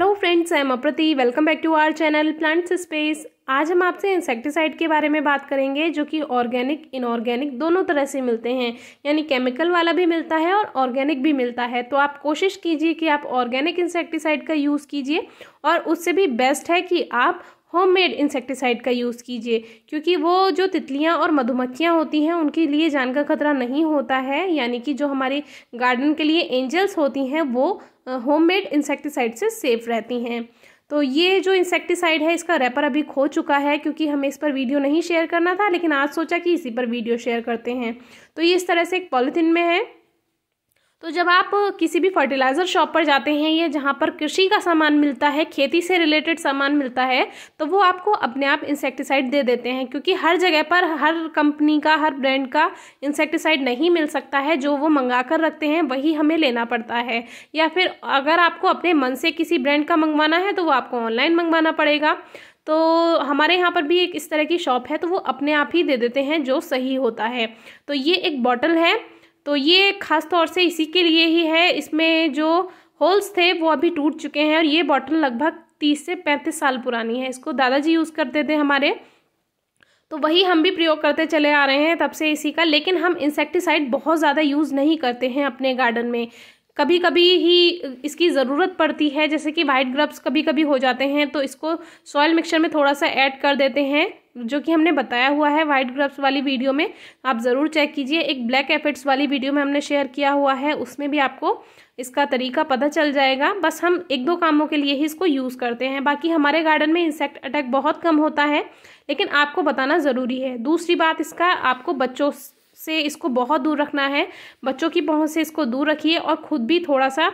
hello friends I am Aprati welcome back to our channel plants space आज हम आपसे insecticide के बारे में बात करेंगे जो कि ऑर्गेनिक इनऑर्गेनिक दोनों तरह से मिलते हैं यानी केमिकल वाला भी मिलता है और ऑर्गेनिक भी मिलता है तो आप कोशिश कीजिए कि आप ऑर्गेनिक इंसेक्टिसाइड का यूज़ कीजिए और उससे भी बेस्ट है कि आप होममेड इंसेक्टिसाइड का यूज़ कीजिए क्योंकि वो जो तितलियाँ और मधुमक्खियाँ होती हैं उनके लिए जान का खतरा नहीं होता है यानी कि जो हमारे गार्डन के लिए एंजल्स होती हैं वो होममेड इंसेक्टिसाइड से सेफ रहती हैं तो ये जो इंसेक्टिसाइड है इसका रैपर अभी खो चुका है क्योंकि हमें इस पर वीडियो नहीं शेयर करना था लेकिन आज सोचा कि इसी पर वीडियो शेयर करते हैं तो ये इस तरह से एक पॉलीथीन में है तो जब आप किसी भी फर्टिलाइज़र शॉप पर जाते हैं या जहाँ पर कृषि का सामान मिलता है खेती से रिलेटेड सामान मिलता है तो वो आपको अपने आप इंसेक्टिसाइड दे देते हैं क्योंकि हर जगह पर हर कंपनी का हर ब्रांड का इंसेक्टिसाइड नहीं मिल सकता है जो वो मंगा कर रखते हैं वही हमें लेना पड़ता है या फिर अगर आपको अपने मन से किसी ब्रांड का मंगवाना है तो वो आपको ऑनलाइन मंगवाना पड़ेगा तो हमारे यहाँ पर भी एक इस तरह की शॉप है तो वो अपने आप ही दे देते हैं जो सही होता है तो ये एक बॉटल है तो ये ख़ास तौर से इसी के लिए ही है इसमें जो होल्स थे वो अभी टूट चुके हैं और ये बॉटल लगभग तीस से पैंतीस साल पुरानी है इसको दादाजी यूज़ करते थे हमारे तो वही हम भी प्रयोग करते चले आ रहे हैं तब से इसी का लेकिन हम इंसेक्टिसाइड बहुत ज़्यादा यूज़ नहीं करते हैं अपने गार्डन में कभी कभी ही इसकी ज़रूरत पड़ती है जैसे कि वाइट ग्रब्स कभी कभी हो जाते हैं तो इसको सॉयल मिक्सचर में थोड़ा सा ऐड कर देते हैं जो कि हमने बताया हुआ है वाइट ग्रब्स वाली वीडियो में आप ज़रूर चेक कीजिए एक ब्लैक एफिड्स वाली वीडियो में हमने शेयर किया हुआ है उसमें भी आपको इसका तरीका पता चल जाएगा बस हम एक दो कामों के लिए ही इसको यूज़ करते हैं बाकी हमारे गार्डन में इंसेक्ट अटैक बहुत कम होता है लेकिन आपको बताना ज़रूरी है दूसरी बात इसका आपको बच्चों से इसको बहुत दूर रखना है बच्चों की पहुँच से इसको दूर रखिए और ख़ुद भी थोड़ा सा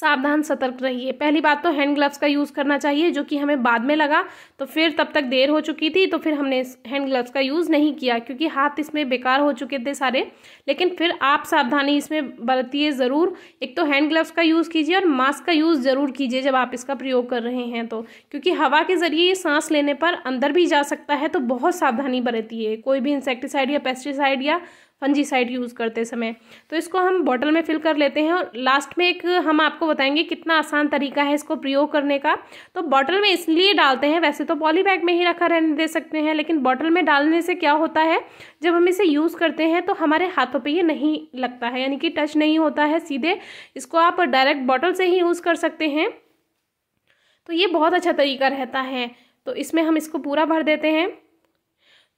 सावधान सतर्क रहिए पहली बात तो हैंड ग्लव्स का यूज़ करना चाहिए जो कि हमें बाद में लगा तो फिर तब तक देर हो चुकी थी तो फिर हमने हैंड ग्लव्स का यूज़ नहीं किया क्योंकि हाथ इसमें बेकार हो चुके थे सारे लेकिन फिर आप सावधानी इसमें बरतिए ज़रूर एक तो हैंड ग्लव्स का यूज़ कीजिए और मास्क का यूज़ ज़रूर कीजिए जब आप इसका प्रयोग कर रहे हैं तो क्योंकि हवा के ज़रिए सांस लेने पर अंदर भी जा सकता है तो बहुत सावधानी बरतिए कोई भी इंसेक्टिसाइड या पेस्टिसाइड या फंजीसाइड यूज़ करते समय तो इसको हम बॉटल में फिल कर लेते हैं और लास्ट में एक हम आपको बताएंगे कितना आसान तरीका है इसको प्रयोग करने का तो बॉटल में इसलिए डालते हैं वैसे तो पॉली बैग में ही रखा रहने दे सकते हैं लेकिन बॉटल में डालने से क्या होता है जब हम इसे यूज़ करते हैं तो हमारे हाथों पर ये नहीं लगता है यानी कि टच नहीं होता है सीधे इसको आप डायरेक्ट बॉटल से ही यूज़ कर सकते हैं तो ये बहुत अच्छा तरीका रहता है तो इसमें हम इसको पूरा भर देते हैं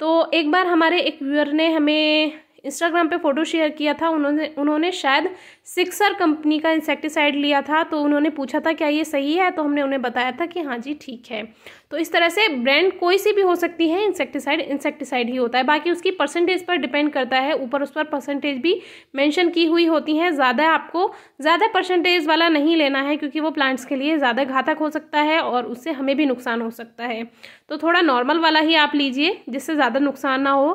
तो एक बार हमारे एक व्यूअर ने हमें इंस्टाग्राम पे फ़ोटो शेयर किया था उन्होंने उन्होंने शायद सिक्सर कंपनी का इंसेक्टिसाइड लिया था तो उन्होंने पूछा था क्या ये सही है तो हमने उन्हें बताया था कि हाँ जी ठीक है तो इस तरह से ब्रांड कोई सी भी हो सकती है इंसेक्टिसाइड इंसेक्टिसाइड ही होता है बाकी उसकी परसेंटेज पर डिपेंड करता है ऊपर उस पर परसेंटेज भी मैंशन की हुई होती हैं ज़्यादा आपको ज़्यादा परसेंटेज वाला नहीं लेना है क्योंकि वो प्लांट्स के लिए ज़्यादा घातक हो सकता है और उससे हमें भी नुकसान हो सकता है तो थोड़ा नॉर्मल वाला ही आप लीजिए जिससे ज़्यादा नुकसान ना हो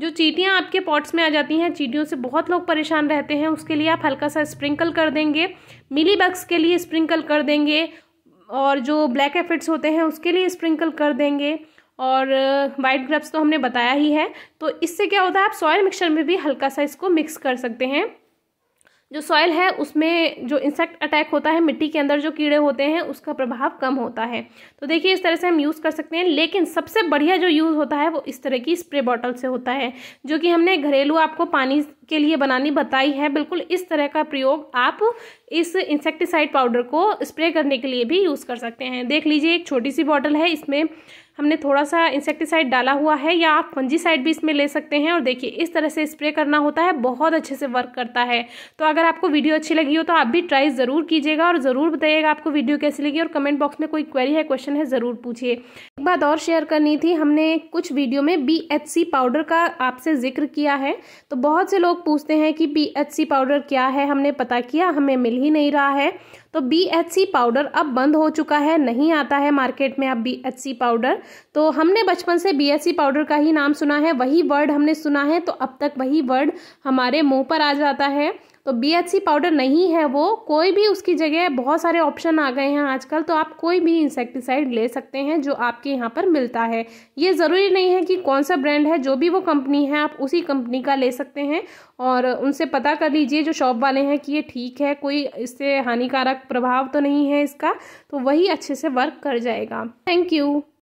जो चीटियाँ आपके पॉट्स में आ जाती हैं चीटियों से बहुत लोग परेशान रहते हैं उसके लिए आप हल्का सा स्प्रिंकल कर देंगे मिली बग्स के लिए स्प्रिंकल कर देंगे और जो ब्लैक एफिड्स होते हैं उसके लिए स्प्रिंकल कर देंगे और वाइट uh, ग्रब्स तो हमने बताया ही है तो इससे क्या होता है आप सॉयल मिक्सचर में भी हल्का सा इसको मिक्स कर सकते हैं जो सॉइल है उसमें जो इंसेक्ट अटैक होता है मिट्टी के अंदर जो कीड़े होते हैं उसका प्रभाव कम होता है तो देखिए इस तरह से हम यूज़ कर सकते हैं लेकिन सबसे बढ़िया जो यूज़ होता है वो इस तरह की स्प्रे बॉटल से होता है जो कि हमने घरेलू आपको पानी के लिए बनानी बताई है बिल्कुल इस तरह का प्रयोग आप इस इंसेक्टिसाइड पाउडर को स्प्रे करने के लिए भी यूज़ कर सकते हैं देख लीजिए एक छोटी सी बॉटल है इसमें हमने थोड़ा सा इंसेक्टिसाइड डाला हुआ है या आप फंजीसाइड भी इसमें ले सकते हैं और देखिए इस तरह से स्प्रे करना होता है बहुत अच्छे से वर्क करता है तो अगर आपको वीडियो अच्छी लगी हो तो आप भी ट्राई ज़रूर कीजिएगा और ज़रूर बताइएगा आपको वीडियो कैसी लगी और कमेंट बॉक्स में कोई क्वेरी है क्वेश्चन है ज़रूर पूछिए एक बात और शेयर करनी थी हमने कुछ वीडियो में बी पाउडर का आपसे जिक्र किया है तो बहुत से लोग पूछते हैं कि बी पाउडर क्या है हमने पता किया हमें मिल ही नहीं रहा है तो बी पाउडर अब बंद हो चुका है नहीं आता है मार्केट में अब बी पाउडर तो हमने बचपन से बी पाउडर का ही नाम सुना है वही वर्ड हमने सुना है तो अब तक वही वर्ड हमारे मुंह पर आ जाता है तो बी पाउडर नहीं है वो कोई भी उसकी जगह बहुत सारे ऑप्शन आ गए हैं आजकल तो आप कोई भी इंसेक्टिसाइड ले सकते हैं जो आपके यहाँ पर मिलता है ये ज़रूरी नहीं है कि कौन सा ब्रांड है जो भी वो कंपनी है आप उसी कंपनी का ले सकते हैं और उनसे पता कर लीजिए जो शॉप वाले हैं कि ये ठीक है कोई इससे हानिकारक प्रभाव तो नहीं है इसका तो वही अच्छे से वर्क कर जाएगा थैंक यू